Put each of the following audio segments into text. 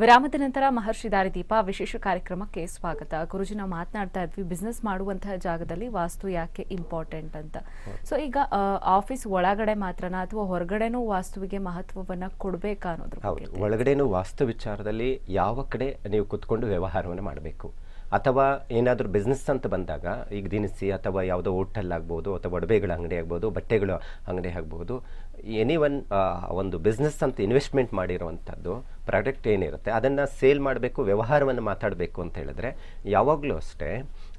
ವಿರಾಮದ ನಂತರ ಮಹರ್ಷಿ ದಾರಿದೀಪ ವಿಶೇಷ ಕಾರ್ಯಕ್ರಮಕ್ಕೆ ಸ್ವಾಗತ ಗುರುಜಿ ನಾವು ಮಾತನಾಡ್ತಾ ಇದ್ವಿ ಬಿಸ್ನೆಸ್ ಮಾಡುವಂತಹ ಜಾಗದಲ್ಲಿ ವಾಸ್ತು ಯಾಕೆ ಇಂಪಾರ್ಟೆಂಟ್ ಅಂತ ಸೊ ಈಗ ಆಫೀಸ್ ಒಳಗಡೆ ಮಾತ್ರನ ಅಥವಾ ಹೊರಗಡೆನೂ ವಾಸ್ತುವಿಗೆ ಮಹತ್ವವನ್ನ ಕೊಡಬೇಕಾ ಅನ್ನೋದು ಒಳಗಡೆನೂ ವಾಸ್ತು ವಿಚಾರದಲ್ಲಿ ಯಾವ ಕಡೆ ನೀವು ಕುತ್ಕೊಂಡು ವ್ಯವಹಾರವನ್ನು ಮಾಡಬೇಕು ಅಥವಾ ಏನಾದರೂ ಬಿಸ್ನೆಸ್ ಅಂತ ಬಂದಾಗ ಈಗ ದಿನಸಿ ಅಥವಾ ಯಾವುದೋ ಹೋಟೆಲ್ ಆಗ್ಬೋದು ಅಥವಾ ಒಡವೆಗಳ ಅಂಗಡಿ ಆಗ್ಬೋದು ಬಟ್ಟೆಗಳ ಅಂಗಡಿ ಆಗ್ಬೋದು ಎನಿ ಒನ್ ಒಂದು ಬಿಸ್ನೆಸ್ ಅಂತ ಇನ್ವೆಸ್ಟ್ಮೆಂಟ್ ಮಾಡಿರುವಂಥದ್ದು ಪ್ರಾಡಕ್ಟ್ ಏನಿರುತ್ತೆ ಅದನ್ನು ಸೇಲ್ ಮಾಡಬೇಕು ವ್ಯವಹಾರವನ್ನು ಮಾತಾಡಬೇಕು ಅಂತ ಹೇಳಿದ್ರೆ ಯಾವಾಗಲೂ ಅಷ್ಟೇ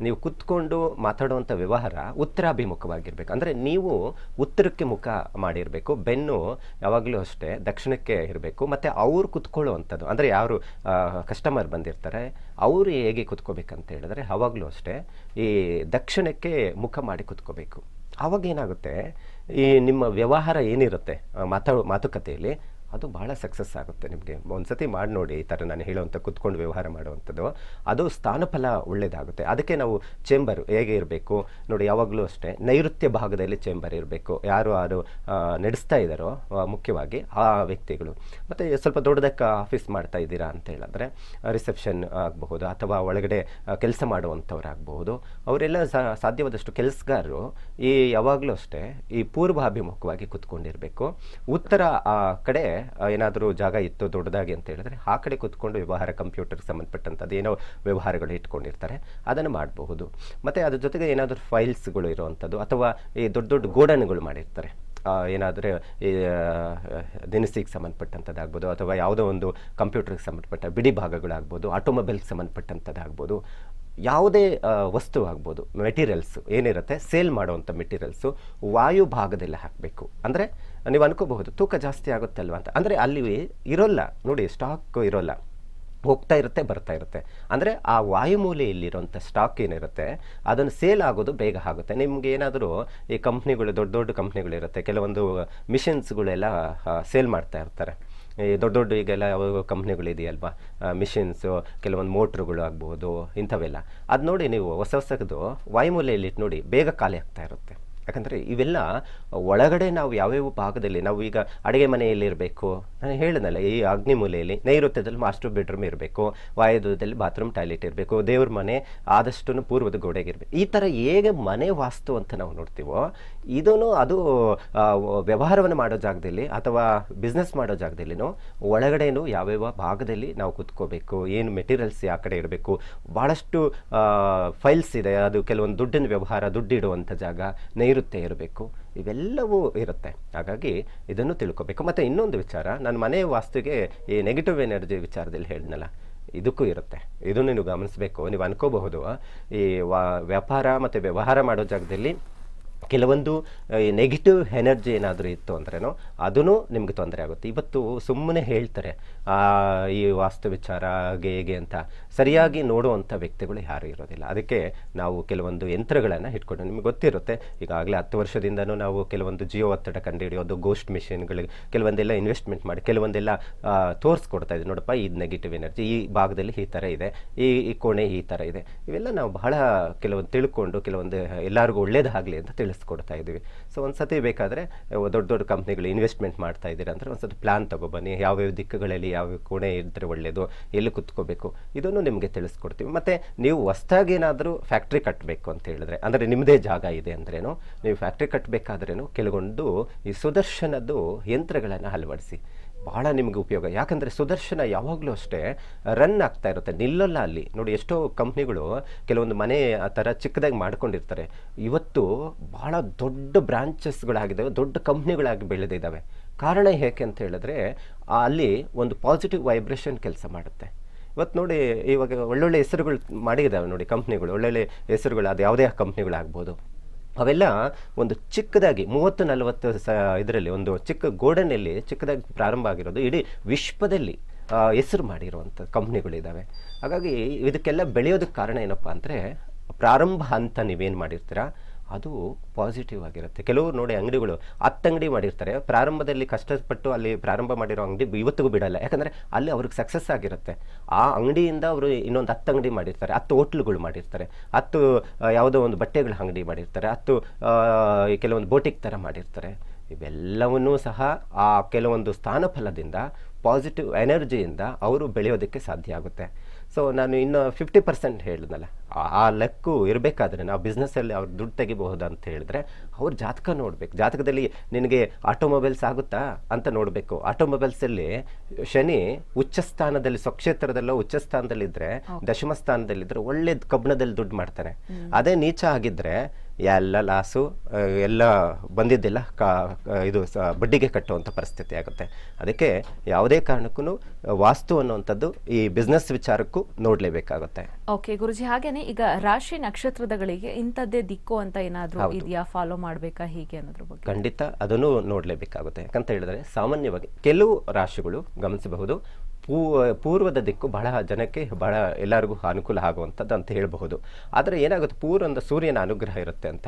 ನೀವು ಕೂತ್ಕೊಂಡು ಮಾತಾಡುವಂಥ ವ್ಯವಹಾರ ಉತ್ತರಾಭಿಮುಖವಾಗಿರಬೇಕು ಅಂದರೆ ನೀವು ಉತ್ತರಕ್ಕೆ ಮುಖ ಮಾಡಿರಬೇಕು ಬೆನ್ನು ಯಾವಾಗಲೂ ಅಷ್ಟೇ ದಕ್ಷಿಣಕ್ಕೆ ಇರಬೇಕು ಮತ್ತು ಅವರು ಕುತ್ಕೊಳ್ಳುವಂಥದ್ದು ಅಂದರೆ ಯಾರು ಕಸ್ಟಮರ್ ಬಂದಿರ್ತಾರೆ ಅವರು ಹೇಗೆ ಕುತ್ಕೋಬೇಕಂತ ಹೇಳಿದ್ರೆ ಅವಾಗಲೂ ಅಷ್ಟೇ ಈ ದಕ್ಷಿಣಕ್ಕೆ ಮುಖ ಮಾಡಿ ಕುತ್ಕೋಬೇಕು ಆವಾಗೇನಾಗುತ್ತೆ ಈ ನಿಮ್ಮ ವ್ಯವಹಾರ ಏನಿರುತ್ತೆ ಮಾತಾ ಮಾತುಕತೆಯಲ್ಲಿ ಅದು ಭಾಳ ಸಕ್ಸಸ್ ಆಗುತ್ತೆ ನಿಮಗೆ ಒಂದು ಮಾಡಿ ನೋಡಿ ಈ ಥರ ನಾನು ಹೇಳುವಂಥ ಕುತ್ಕೊಂಡು ವ್ಯವಹಾರ ಮಾಡುವಂಥದ್ದು ಅದು ಸ್ಥಾನಫಲ ಒಳ್ಳೆಯದಾಗುತ್ತೆ ಅದಕ್ಕೆ ನಾವು ಚೇಂಬರ್ ಹೇಗೆ ಇರಬೇಕು ನೋಡಿ ಯಾವಾಗಲೂ ಅಷ್ಟೇ ನೈಋತ್ಯ ಭಾಗದಲ್ಲಿ ಚೇಂಬರ್ ಇರಬೇಕು ಯಾರು ಯಾರು ನಡೆಸ್ತಾ ಇದ್ದಾರೋ ಮುಖ್ಯವಾಗಿ ಆ ವ್ಯಕ್ತಿಗಳು ಮತ್ತು ಸ್ವಲ್ಪ ದೊಡ್ಡದಕ್ಕೆ ಆಫೀಸ್ ಮಾಡ್ತಾ ಇದ್ದೀರಾ ಅಂತ ಹೇಳಿದ್ರೆ ರಿಸೆಪ್ಷನ್ ಆಗಬಹುದು ಅಥವಾ ಒಳಗಡೆ ಕೆಲಸ ಮಾಡುವಂಥವ್ರಾಗಬಹುದು ಅವರೆಲ್ಲ ಸಾಧ್ಯವಾದಷ್ಟು ಕೆಲಸಗಾರರು ಈ ಯಾವಾಗಲೂ ಅಷ್ಟೇ ಈ ಪೂರ್ವಾಭಿಮುಖವಾಗಿ ಕುತ್ಕೊಂಡಿರಬೇಕು ಉತ್ತರ ಆ ಕಡೆ ಏನಾದರೂ ಜಾಗ ಇತ್ತು ದೊಡ್ಡದಾಗಿ ಅಂತ ಹೇಳಿದ್ರೆ ಆ ಕಡೆ ಕುತ್ಕೊಂಡು ವ್ಯವಹಾರ ಕಂಪ್ಯೂಟರ್ಗೆ ಸಂಬಂಧಪಟ್ಟಂಥದ್ದು ಏನೋ ವ್ಯವಹಾರಗಳು ಇಟ್ಕೊಂಡಿರ್ತಾರೆ ಅದನ್ನು ಮಾಡಬಹುದು ಮತ್ತು ಅದ್ರ ಜೊತೆಗೆ ಏನಾದರೂ ಫೈಲ್ಸ್ಗಳು ಇರುವಂಥದ್ದು ಅಥವಾ ಈ ದೊಡ್ಡ ದೊಡ್ಡ ಗೋಡನ್ಗಳು ಮಾಡಿರ್ತಾರೆ ಏನಾದರೆ ದಿನಸಿಗೆ ಸಂಬಂಧಪಟ್ಟಂಥದ್ದಾಗ್ಬೋದು ಅಥವಾ ಯಾವುದೋ ಒಂದು ಕಂಪ್ಯೂಟರ್ಗೆ ಸಂಬಂಧಪಟ್ಟ ಬಿಡಿ ಭಾಗಗಳಾಗ್ಬೋದು ಆಟೋಮೊಬೈಲ್ಗೆ ಸಂಬಂಧಪಟ್ಟಂಥದ್ದಾಗ್ಬೋದು ಯಾವುದೇ ವಸ್ತು ಆಗ್ಬೋದು ಮೆಟೀರಿಯಲ್ಸು ಏನಿರುತ್ತೆ ಸೇಲ್ ಮಾಡುವಂಥ ಮೆಟೀರಿಯಲ್ಸು ವಾಯು ಭಾಗದಲ್ಲಿ ಹಾಕಬೇಕು ಅಂದರೆ ನೀವು ಅನ್ಕೋಬಹುದು ತೂಕ ಜಾಸ್ತಿ ಆಗುತ್ತೆ ಅಲ್ವಾ ಅಂತ ಅಂದರೆ ಅಲ್ಲಿ ಇರೋಲ್ಲ ನೋಡಿ ಸ್ಟಾಕ್ ಇರೋಲ್ಲ ಹೋಗ್ತಾ ಇರುತ್ತೆ ಬರ್ತಾ ಇರುತ್ತೆ ಅಂದರೆ ಆ ವಾಯುಮೂಲೆಯಲ್ಲಿರುವಂಥ ಸ್ಟಾಕ್ ಏನಿರುತ್ತೆ ಅದನ್ನು ಸೇಲ್ ಆಗೋದು ಬೇಗ ಆಗುತ್ತೆ ನಿಮ್ಗೆ ಏನಾದರೂ ಈ ಕಂಪ್ನಿಗಳು ದೊಡ್ಡ ದೊಡ್ಡ ಕಂಪ್ನಿಗಳಿರುತ್ತೆ ಕೆಲವೊಂದು ಮಿಷಿನ್ಸ್ಗಳೆಲ್ಲ ಸೇಲ್ ಮಾಡ್ತಾ ಇರ್ತಾರೆ ಈ ದೊಡ್ಡ ದೊಡ್ಡ ಈಗೆಲ್ಲ ಯಾವ ಕಂಪ್ನಿಗಳಿದೆಯಲ್ವಾ ಮಿಷಿನ್ಸು ಕೆಲವೊಂದು ಮೋಟ್ರುಗಳು ಆಗ್ಬೋದು ಇಂಥವೆಲ್ಲ ಅದು ನೋಡಿ ನೀವು ಹೊಸ ಹೊಸದು ವಾಯುಮೂಲೆಯಲ್ಲಿಟ್ಟು ನೋಡಿ ಬೇಗ ಖಾಲಿ ಆಗ್ತಾ ಇರುತ್ತೆ ಯಾಕಂದರೆ ಇವೆಲ್ಲ ಒಳಗಡೆ ನಾವು ಯಾವ್ಯಾವ ಭಾಗದಲ್ಲಿ ನಾವು ಈಗ ಅಡುಗೆ ಮನೆಯಲ್ಲಿ ಇರಬೇಕು ನಾನು ಹೇಳಿದ್ನಲ್ಲ ಈ ಅಗ್ನಿಮೂಲೆಯಲ್ಲಿ ನೈಋತ್ಯದಲ್ಲಿ ಮಾಸ್ಟರ್ ಬೆಡ್ರೂಮ್ ಇರಬೇಕು ವಾಯುದಲ್ಲಿ ಬಾತ್ರೂಮ್ ಟಾಯ್ಲೆಟ್ ಇರಬೇಕು ದೇವ್ರ ಮನೆ ಆದಷ್ಟು ಪೂರ್ವದ ಗೋಡೆಗೆ ಇರಬೇಕು ಈ ಥರ ಹೇಗೆ ಮನೆ ವಾಸ್ತು ಅಂತ ನಾವು ನೋಡ್ತೀವೋ ಇದೂ ಅದು ವ್ಯವಹಾರವನ್ನು ಮಾಡೋ ಜಾಗದಲ್ಲಿ ಅಥವಾ ಬಿಸ್ನೆಸ್ ಮಾಡೋ ಜಾಗದಲ್ಲಿನೂ ಒಳಗಡೆನೂ ಯಾವ್ಯಾವ ಭಾಗದಲ್ಲಿ ನಾವು ಕೂತ್ಕೋಬೇಕು ಏನು ಮೆಟೀರಿಯಲ್ಸ್ ಯಾವ ಕಡೆ ಇರಬೇಕು ಭಾಳಷ್ಟು ಫೈಲ್ಸ್ ಇದೆ ಅದು ಕೆಲವೊಂದು ದುಡ್ಡಿನ ವ್ಯವಹಾರ ದುಡ್ಡಿಡುವಂಥ ಜಾಗ ನೈರು ಇರಬೇಕು ಇವೆಲ್ಲವೂ ಇರುತ್ತೆ ಹಾಗಾಗಿ ಇದನ್ನು ತಿಳ್ಕೊಬೇಕು ಮತ್ತು ಇನ್ನೊಂದು ವಿಚಾರ ನಾನು ಮನೆ ವಾಸ್ತುಗೆ ಈ ನೆಗೆಟಿವ್ ಎನರ್ಜಿ ವಿಚಾರದಲ್ಲಿ ಹೇಳಿದ್ನಲ್ಲ ಇದಕ್ಕೂ ಇರುತ್ತೆ ಇದನ್ನು ನೀವು ಗಮನಿಸಬೇಕು ನೀವು ಅನ್ಕೋಬಹುದು ಈ ವ್ಯಾಪಾರ ಮತ್ತು ವ್ಯವಹಾರ ಮಾಡೋ ಜಾಗದಲ್ಲಿ ಕೆಲವೊಂದು ನೆಗೆಟಿವ್ ಎನರ್ಜಿ ಏನಾದರೂ ಇತ್ತು ಅಂದ್ರೇನೋ ಅದೂ ನಿಮಗೆ ತೊಂದರೆ ಆಗುತ್ತೆ ಇವತ್ತು ಸುಮ್ಮನೆ ಹೇಳ್ತಾರೆ ಈ ವಾಸ್ತು ವಿಚಾರ ಹೇಗೆ ಅಂತ ಸರಿಯಾಗಿ ನೋಡುವಂಥ ವ್ಯಕ್ತಿಗಳು ಯಾರೂ ಇರೋದಿಲ್ಲ ಅದಕ್ಕೆ ನಾವು ಕೆಲವೊಂದು ಯಂತ್ರಗಳನ್ನು ಇಟ್ಕೊಂಡು ನಿಮ್ಗೆ ಗೊತ್ತಿರುತ್ತೆ ಈಗಾಗಲೇ ಹತ್ತು ವರ್ಷದಿಂದನೂ ನಾವು ಕೆಲವೊಂದು ಜಿಯೋ ಒತ್ತಡ ಕಂಡುಹಿಡಿಯೋದು ಗೋಸ್ಟ್ ಮಿಷಿನ್ಗಳಿಗೆ ಕೆಲವೊಂದೆಲ್ಲ ಇನ್ವೆಸ್ಟ್ಮೆಂಟ್ ಮಾಡಿ ಕೆಲವೊಂದೆಲ್ಲ ತೋರಿಸ್ಕೊಡ್ತಾ ಇದೆ ನೋಡಪ್ಪ ಇದು ನೆಗೆಟಿವ್ ಎನರ್ಜಿ ಈ ಭಾಗದಲ್ಲಿ ಈ ಥರ ಇದೆ ಈ ಈ ಕೋಣೆ ಈ ಥರ ಇದೆ ಇವೆಲ್ಲ ನಾವು ಬಹಳ ಕೆಲವೊಂದು ತಿಳ್ಕೊಂಡು ಕೆಲವೊಂದು ಎಲ್ಲರಿಗೂ ಒಳ್ಳೇದಾಗಲಿ ಅಂತ ತಿಳ್ಕೊಂಡು ತಿಳಿಸ್ಕೊಡ್ತಾ ಇದ್ದೀವಿ ಸೊ ಒಂದು ಸತಿ ಬೇಕಾದರೆ ದೊಡ್ಡ ದೊಡ್ಡ ಕಂಪ್ನಿಗಳು ಇನ್ವೆಸ್ಟ್ಮೆಂಟ್ ಮಾಡ್ತಾ ಇದ್ದೀರಾ ಅಂದರೆ ಒಂದು ಸತಿ ಪ್ಲಾನ್ ತಗೊಬನ್ನಿ ಯಾವ್ಯಾವ ದಿಕ್ಕುಗಳಲ್ಲಿ ಯಾವ ಕೋಣೆ ಇದ್ದರೆ ಒಳ್ಳೆಯದು ಎಲ್ಲಿ ಕುತ್ಕೋಬೇಕು ಇದನ್ನು ನಿಮಗೆ ತಿಳಿಸ್ಕೊಡ್ತೀವಿ ಮತ್ತು ನೀವು ಹೊಸ್ದಾಗಿ ಏನಾದರೂ ಫ್ಯಾಕ್ಟ್ರಿ ಕಟ್ಟಬೇಕು ಅಂತ ಹೇಳಿದ್ರೆ ಅಂದರೆ ನಿಮ್ಮದೇ ಜಾಗ ಇದೆ ಅಂದ್ರೇನು ನೀವು ಫ್ಯಾಕ್ಟ್ರಿ ಕಟ್ಟಬೇಕಾದ್ರೇನು ಕೆಲವೊಂದು ಈ ಸುದರ್ಶನದ್ದು ಯಂತ್ರಗಳನ್ನು ಅಳವಡಿಸಿ ಬಹಳ ನಿಮಗೆ ಉಪಯೋಗ ಯಾಕಂದರೆ ಸುದರ್ಶನ ಯಾವಾಗಲೂ ಅಷ್ಟೇ ರನ್ ಆಗ್ತಾ ಇರುತ್ತೆ ನಿಲ್ಲಲ್ಲ ಅಲ್ಲಿ ನೋಡಿ ಎಷ್ಟೋ ಕಂಪ್ನಿಗಳು ಕೆಲವೊಂದು ಮನೆ ಆ ಥರ ಚಿಕ್ಕದಾಗಿ ಮಾಡ್ಕೊಂಡಿರ್ತಾರೆ ಇವತ್ತು ಭಾಳ ದೊಡ್ಡ ಬ್ರಾಂಚಸ್ಗಳಾಗಿದ್ದಾವೆ ದೊಡ್ಡ ಕಂಪ್ನಿಗಳಾಗಿ ಬೆಳೆದಿದ್ದಾವೆ ಕಾರಣ ಏಕೆ ಅಂತ ಹೇಳಿದ್ರೆ ಅಲ್ಲಿ ಒಂದು ಪಾಸಿಟಿವ್ ವೈಬ್ರೇಷನ್ ಕೆಲಸ ಮಾಡುತ್ತೆ ಇವತ್ತು ನೋಡಿ ಇವಾಗ ಒಳ್ಳೊಳ್ಳೆ ಹೆಸರುಗಳು ಮಾಡಿದ್ದಾವೆ ನೋಡಿ ಕಂಪ್ನಿಗಳು ಒಳ್ಳೊಳ್ಳೆ ಹೆಸರುಗಳು ಅದು ಯಾವುದೇ ಕಂಪ್ನಿಗಳಾಗ್ಬೋದು ಅವೆಲ್ಲ ಒಂದು ಚಿಕ್ಕದಾಗಿ ಮೂವತ್ತು ನಲವತ್ತು ಸ ಇದರಲ್ಲಿ ಒಂದು ಚಿಕ್ಕ ಗೋಡನಲ್ಲಿ ಚಿಕ್ಕದಾಗಿ ಪ್ರಾರಂಭ ಆಗಿರೋದು ಇಡೀ ವಿಶ್ವದಲ್ಲಿ ಹೆಸರು ಮಾಡಿರುವಂಥ ಕಂಪ್ನಿಗಳಿದ್ದಾವೆ ಹಾಗಾಗಿ ಇದಕ್ಕೆಲ್ಲ ಬೆಳೆಯೋದಕ್ಕೆ ಕಾರಣ ಏನಪ್ಪ ಅಂದರೆ ಪ್ರಾರಂಭ ಹಂತ ನೀವೇನು ಮಾಡಿರ್ತೀರಾ ಅದು ಪಾಸಿಟಿವ್ ಆಗಿರುತ್ತೆ ಕೆಲವರು ನೋಡಿ ಅಂಗಡಿಗಳು ಹತ್ತು ಅಂಗಡಿ ಮಾಡಿರ್ತಾರೆ ಪ್ರಾರಂಭದಲ್ಲಿ ಕಷ್ಟಪಟ್ಟು ಅಲ್ಲಿ ಪ್ರಾರಂಭ ಮಾಡಿರೋ ಅಂಗಡಿ ಇವತ್ತಿಗೂ ಬಿಡಲ್ಲ ಯಾಕಂದರೆ ಅಲ್ಲಿ ಅವ್ರಿಗೆ ಸಕ್ಸಸ್ ಆಗಿರುತ್ತೆ ಆ ಅಂಗಡಿಯಿಂದ ಅವರು ಇನ್ನೊಂದು ಹತ್ತು ಅಂಗಡಿ ಮಾಡಿರ್ತಾರೆ ಹತ್ತು ಹೋಟ್ಲುಗಳು ಮಾಡಿರ್ತಾರೆ ಹತ್ತು ಯಾವುದೋ ಒಂದು ಬಟ್ಟೆಗಳ ಅಂಗಡಿ ಮಾಡಿರ್ತಾರೆ ಹತ್ತು ಕೆಲವೊಂದು ಬೋಟಿಕ್ ಥರ ಮಾಡಿರ್ತಾರೆ ಇವೆಲ್ಲವನ್ನೂ ಸಹ ಆ ಕೆಲವೊಂದು ಸ್ಥಾನಫಲದಿಂದ ಪಾಸಿಟಿವ್ ಎನರ್ಜಿಯಿಂದ ಅವರು ಬೆಳೆಯೋದಕ್ಕೆ ಸಾಧ್ಯ ಆಗುತ್ತೆ ಸೊ ನಾನು ಇನ್ನು ಫಿಫ್ಟಿ ಪರ್ಸೆಂಟ್ ಹೇಳಿದ್ನಲ್ಲ ಆ ಲೆಕ್ಕು ಇರಬೇಕಾದ್ರೆ ನಾವು ಬಿಸ್ನೆಸ್ಸಲ್ಲಿ ಅವ್ರು ದುಡ್ಡು ತೆಗಿಬಹುದು ಅಂತ ಹೇಳಿದ್ರೆ ಅವ್ರು ಜಾತಕ ನೋಡಬೇಕು ಜಾತಕದಲ್ಲಿ ನಿನಗೆ ಆಟೋಮೊಬೈಲ್ಸ್ ಆಗುತ್ತಾ ಅಂತ ನೋಡಬೇಕು ಆಟೋಮೊಬೈಲ್ಸಲ್ಲಿ ಶನಿ ಉಚ್ಚ ಸ್ಥಾನದಲ್ಲಿ ಸ್ವಕ್ಷೇತ್ರದಲ್ಲೋ ಉಚ್ಚ ಸ್ಥಾನದಲ್ಲಿದ್ದರೆ ದಶಮ ಸ್ಥಾನದಲ್ಲಿದ್ದರೆ ಒಳ್ಳೆ ಕಬ್ಬಣದಲ್ಲಿ ದುಡ್ಡು ಮಾಡ್ತಾನೆ ಅದೇ ನೀಚ ಆಗಿದ್ದರೆ ಎಲ್ಲ ಲಾಸು ಎಲ್ಲ ಬಂದಿದ್ದಿಲ್ಲ ಕಾ ಇದು ಸ ಬಡ್ಡಿಗೆ ಕಟ್ಟುವಂಥ ಪರಿಸ್ಥಿತಿ ಆಗುತ್ತೆ ಅದಕ್ಕೆ ಯಾವುದೇ ಕಾರಣಕ್ಕೂ ವಾಸ್ತು ಅನ್ನುವಂಥದ್ದು ಈ ಬಿಸ್ನೆಸ್ ವಿಚಾರಕ್ಕೂ ನೋಡಲೇಬೇಕಾಗುತ್ತೆ ಓಕೆ ಗುರುಜಿ ಹಾಗೇನೆ ಈಗ ರಾಶಿ ನಕ್ಷತ್ರದಗಳಿಗೆ ಇಂಥದ್ದೇ ದಿಕ್ಕು ಅಂತ ಏನಾದರೂ ಇದೆಯಾ ಫಾಲೋ ಮಾಡಬೇಕಾ ಹೀಗೆ ಅನ್ನೋದ್ರ ಬಗ್ಗೆ ಖಂಡಿತ ಅದನ್ನು ನೋಡಲೇಬೇಕಾಗುತ್ತೆ ಯಾಕಂತ ಹೇಳಿದ್ರೆ ಸಾಮಾನ್ಯವಾಗಿ ಕೆಲವು ರಾಶಿಗಳು ಗಮನಿಸಬಹುದು ಪೂ ಪೂರ್ವದ ದಿಕ್ಕು ಬಹಳ ಜನಕ್ಕೆ ಬಹಳ ಎಲ್ಲರಿಗೂ ಅನುಕೂಲ ಆಗುವಂಥದ್ದು ಅಂತ ಹೇಳಬಹುದು ಆದರೆ ಏನಾಗುತ್ತೆ ಪೂರ್ವದ ಸೂರ್ಯನ ಅನುಗ್ರಹ ಇರುತ್ತೆ ಅಂತ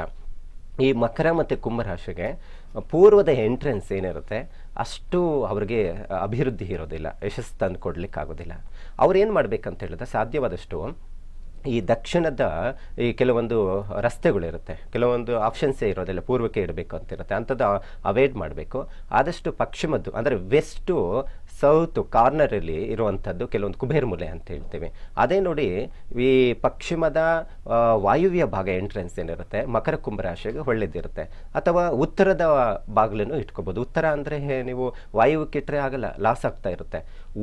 ಈ ಮಕರ ಮತ್ತು ಕುಂಭರಾಶಿಗೆ ಪೂರ್ವದ ಎಂಟ್ರೆನ್ಸ್ ಏನಿರುತ್ತೆ ಅಷ್ಟು ಅವರಿಗೆ ಅಭಿವೃದ್ಧಿ ಇರೋದಿಲ್ಲ ಯಶಸ್ಸು ತಂದು ಕೊಡಲಿಕ್ಕಾಗೋದಿಲ್ಲ ಅವ್ರು ಏನು ಮಾಡ್ಬೇಕಂತ ಹೇಳಿದ್ರೆ ಸಾಧ್ಯವಾದಷ್ಟು ಈ ದಕ್ಷಿಣದ ಈ ಕೆಲವೊಂದು ರಸ್ತೆಗಳಿರುತ್ತೆ ಕೆಲವೊಂದು ಆಪ್ಷನ್ಸೇ ಇರೋದಿಲ್ಲ ಪೂರ್ವಕ್ಕೆ ಇಡಬೇಕು ಅಂತಿರುತ್ತೆ ಅಂಥದ್ದು ಅವಾಯ್ಡ್ ಮಾಡಬೇಕು ಆದಷ್ಟು ಪಶ್ಚಿಮದ್ದು ಅಂದರೆ ವೆಸ್ಟು ಸೌತ್ ಕಾರ್ನರಲ್ಲಿ ಇರುವಂಥದ್ದು ಕೆಲವೊಂದು ಕುಬೇರ್ ಅಂತ ಹೇಳ್ತೀವಿ ಅದೇ ನೋಡಿ ಈ ಪಶ್ಚಿಮದ ವಾಯುವ್ಯ ಭಾಗ ಎಂಟ್ರೆನ್ಸ್ ಏನಿರುತ್ತೆ ಮಕರ ಕುಂಭರಾಶಿಗೆ ಒಳ್ಳೇದಿರುತ್ತೆ ಅಥವಾ ಉತ್ತರದ ಬಾಗಿಲನ್ನು ಇಟ್ಕೋಬೋದು ಉತ್ತರ ಅಂದರೆ ನೀವು ವಾಯುವಕ್ಕಿಟ್ಟರೆ ಇಟ್ಟರೆ ಆಗಲ್ಲ ಲಾಸ್ ಆಗ್ತಾ ಇರುತ್ತೆ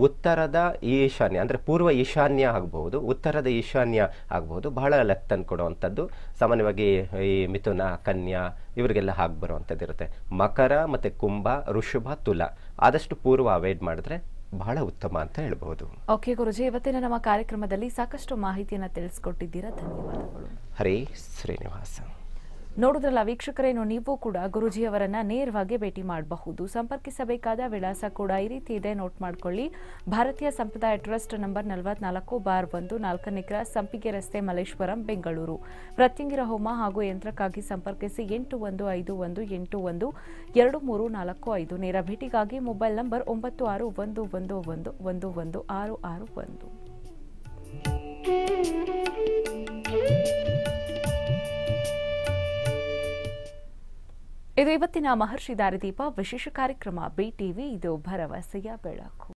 ಉತ್ತರದ ಈಶಾನ್ಯ ಅಂದರೆ ಪೂರ್ವ ಈಶಾನ್ಯ ಆಗಬಹುದು ಉತ್ತರದ ಈಶಾನ್ಯ ಆಗಬಹುದು ಬಹಳ ಲೆಕ್ ತಂದು ಕೊಡುವಂಥದ್ದು ಸಾಮಾನ್ಯವಾಗಿ ಈ ಮಿಥುನ ಕನ್ಯಾ ಇವರಿಗೆಲ್ಲ ಹಾಗೆ ಬರುವಂಥದ್ದು ಇರುತ್ತೆ ಮಕರ ಮತ್ತು ಕುಂಭ ಋಷಭ ತುಲ ಆದಷ್ಟು ಪೂರ್ವ ಅವಾಯ್ಡ್ ಮಾಡಿದ್ರೆ ಬಹಳ ಉತ್ತಮ ಅಂತ ಹೇಳಬಹುದು ಓಕೆ ಗುರುಜಿ ಇವತ್ತಿನ ನಮ್ಮ ಕಾರ್ಯಕ್ರಮದಲ್ಲಿ ಸಾಕಷ್ಟು ಮಾಹಿತಿಯನ್ನು ತಿಳಿಸ್ಕೊಟ್ಟಿದ್ದೀರಾ ಧನ್ಯವಾದಗಳು ಹರಿ ಶ್ರೀನಿವಾಸ ನೋಡಿದ್ರಲ್ಲ ವೀಕ್ಷಕರೇನು ನೀವು ಕೂಡ ಗುರುಜಿಯವರನ್ನ ನೇರವಾಗಿ ಭೇಟಿ ಮಾಡಬಹುದು ಸಂಪರ್ಕಿಸಬೇಕಾದ ವಿಳಾಸ ಕೂಡ ಈ ರೀತಿ ಇದೆ ನೋಟ್ ಮಾಡಿಕೊಳ್ಳಿ ಭಾರತೀಯ ಸಂಪ್ರದಾಯ ಟ್ರಸ್ಟ್ ನಂಬರ್ ನಲವತ್ನಾಲ್ಕು ಬಾರ್ ಒಂದು ನಾಲ್ಕನೇ ಕ್ರಾಸ್ ಸಂಪಿಗೆ ರಸ್ತೆ ಮಲ್ಲೇಶ್ವರಂ ಬೆಂಗಳೂರು ಪ್ರತ್ಯಂಗಿರ ಹೋಮ ಹಾಗೂ ಯಂತ್ರಕ್ಕಾಗಿ ಸಂಪರ್ಕಿಸಿ ಎಂಟು ಒಂದು ಐದು ಒಂದು ಎಂಟು ಒಂದು ಎರಡು ಮೂರು ನಾಲ್ಕು ಐದು ನೇರ ಭೇಟಿಗಾಗಿ ಮೊಬೈಲ್ ನಂಬರ್ ಒಂಬತ್ತು ಆರು ಒಂದು ಒಂದು ಒಂದು ಒಂದು ಒಂದು ಆರು ಆರು ಒಂದು ಇದು ಇವತ್ತಿನ ಮಹರ್ಷಿ ದಾರಿದೀಪ ವಿಶೇಷ ಕಾರ್ಯಕ್ರಮ ಬಿಟಿವಿ ಇದು ಭರವಸೆಯ ಬೆಳಕು